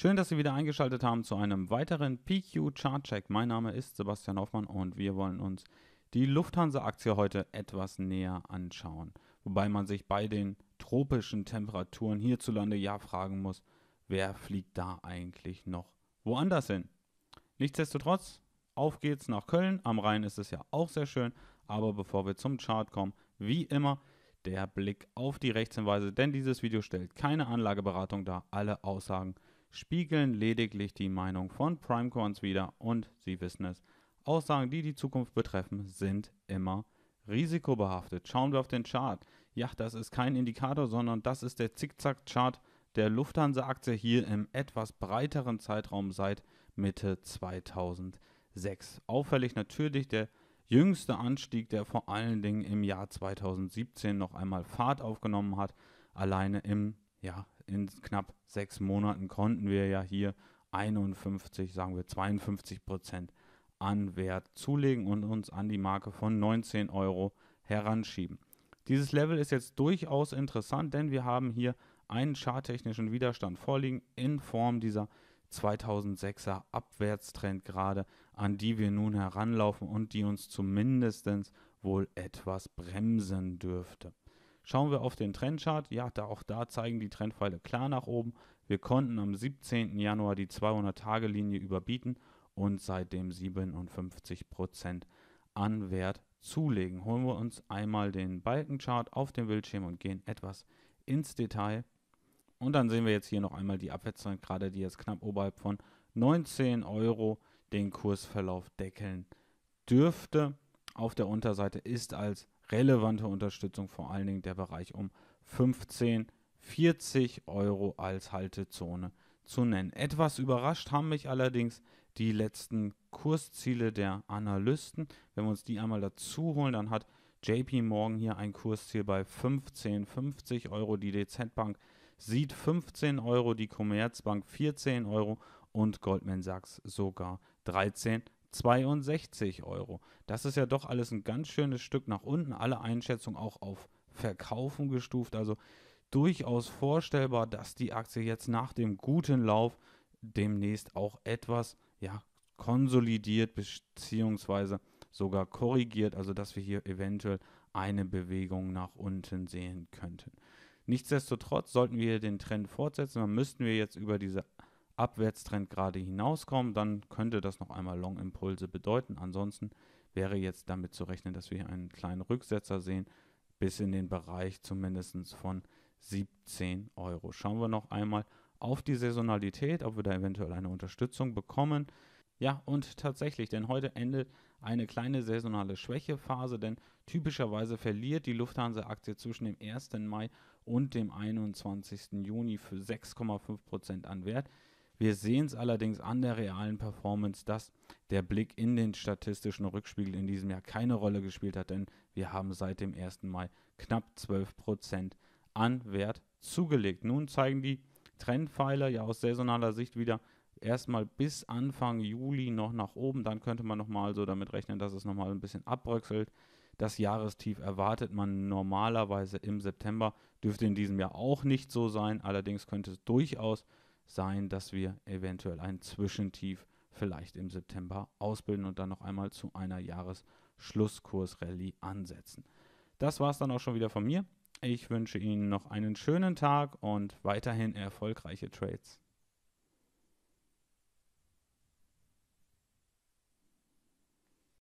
Schön, dass Sie wieder eingeschaltet haben zu einem weiteren PQ Chart Check. Mein Name ist Sebastian Hoffmann und wir wollen uns die Lufthansa-Aktie heute etwas näher anschauen. Wobei man sich bei den tropischen Temperaturen hierzulande ja fragen muss, wer fliegt da eigentlich noch woanders hin? Nichtsdestotrotz, auf geht's nach Köln. Am Rhein ist es ja auch sehr schön. Aber bevor wir zum Chart kommen, wie immer der Blick auf die Rechtshinweise, denn dieses Video stellt keine Anlageberatung dar. Alle Aussagen spiegeln lediglich die Meinung von Primecorns wider und Sie wissen es. Aussagen, die die Zukunft betreffen, sind immer risikobehaftet. Schauen wir auf den Chart. Ja, das ist kein Indikator, sondern das ist der Zickzack-Chart der Lufthansa-Aktie hier im etwas breiteren Zeitraum seit Mitte 2006. Auffällig natürlich der jüngste Anstieg, der vor allen Dingen im Jahr 2017 noch einmal Fahrt aufgenommen hat. Alleine im ja, in knapp sechs Monaten konnten wir ja hier 51, sagen wir 52 Prozent an Wert zulegen und uns an die Marke von 19 Euro heranschieben. Dieses Level ist jetzt durchaus interessant, denn wir haben hier einen charttechnischen Widerstand vorliegen in Form dieser 2006er Abwärtstrend gerade, an die wir nun heranlaufen und die uns zumindest wohl etwas bremsen dürfte. Schauen wir auf den Trendchart, ja, da auch da zeigen die Trendpfeile klar nach oben. Wir konnten am 17. Januar die 200-Tage-Linie überbieten und seitdem 57% an Wert zulegen. Holen wir uns einmal den Balkenchart auf dem Bildschirm und gehen etwas ins Detail. Und dann sehen wir jetzt hier noch einmal die Abwärtstrend, gerade die jetzt knapp oberhalb von 19 Euro den Kursverlauf deckeln dürfte. Auf der Unterseite ist als relevante Unterstützung, vor allen Dingen der Bereich um 15, 40 Euro als Haltezone zu nennen. Etwas überrascht haben mich allerdings die letzten Kursziele der Analysten. Wenn wir uns die einmal dazu holen, dann hat JP Morgan hier ein Kursziel bei 15,50 Euro, die DZ Bank sieht 15 Euro, die Commerzbank 14 Euro und Goldman Sachs sogar 13 Euro. 62 Euro. Das ist ja doch alles ein ganz schönes Stück nach unten. Alle Einschätzungen auch auf Verkaufen gestuft. Also durchaus vorstellbar, dass die Aktie jetzt nach dem guten Lauf demnächst auch etwas ja, konsolidiert bzw. sogar korrigiert. Also dass wir hier eventuell eine Bewegung nach unten sehen könnten. Nichtsdestotrotz sollten wir den Trend fortsetzen, dann müssten wir jetzt über diese Abwärtstrend gerade hinauskommen, dann könnte das noch einmal Long-Impulse bedeuten. Ansonsten wäre jetzt damit zu rechnen, dass wir hier einen kleinen Rücksetzer sehen, bis in den Bereich zumindest von 17 Euro. Schauen wir noch einmal auf die Saisonalität, ob wir da eventuell eine Unterstützung bekommen. Ja, und tatsächlich, denn heute endet eine kleine saisonale Schwächephase, denn typischerweise verliert die Lufthansa-Aktie zwischen dem 1. Mai und dem 21. Juni für 6,5% an Wert. Wir sehen es allerdings an der realen Performance, dass der Blick in den statistischen Rückspiegel in diesem Jahr keine Rolle gespielt hat, denn wir haben seit dem 1. Mai knapp 12 an Wert zugelegt. Nun zeigen die Trendpfeiler ja aus saisonaler Sicht wieder erstmal bis Anfang Juli noch nach oben. Dann könnte man nochmal so damit rechnen, dass es nochmal ein bisschen abbröckelt. Das Jahrestief erwartet man normalerweise im September, dürfte in diesem Jahr auch nicht so sein. Allerdings könnte es durchaus sein, dass wir eventuell ein Zwischentief vielleicht im September ausbilden und dann noch einmal zu einer Jahresschlusskursrallye ansetzen. Das war es dann auch schon wieder von mir. Ich wünsche Ihnen noch einen schönen Tag und weiterhin erfolgreiche Trades.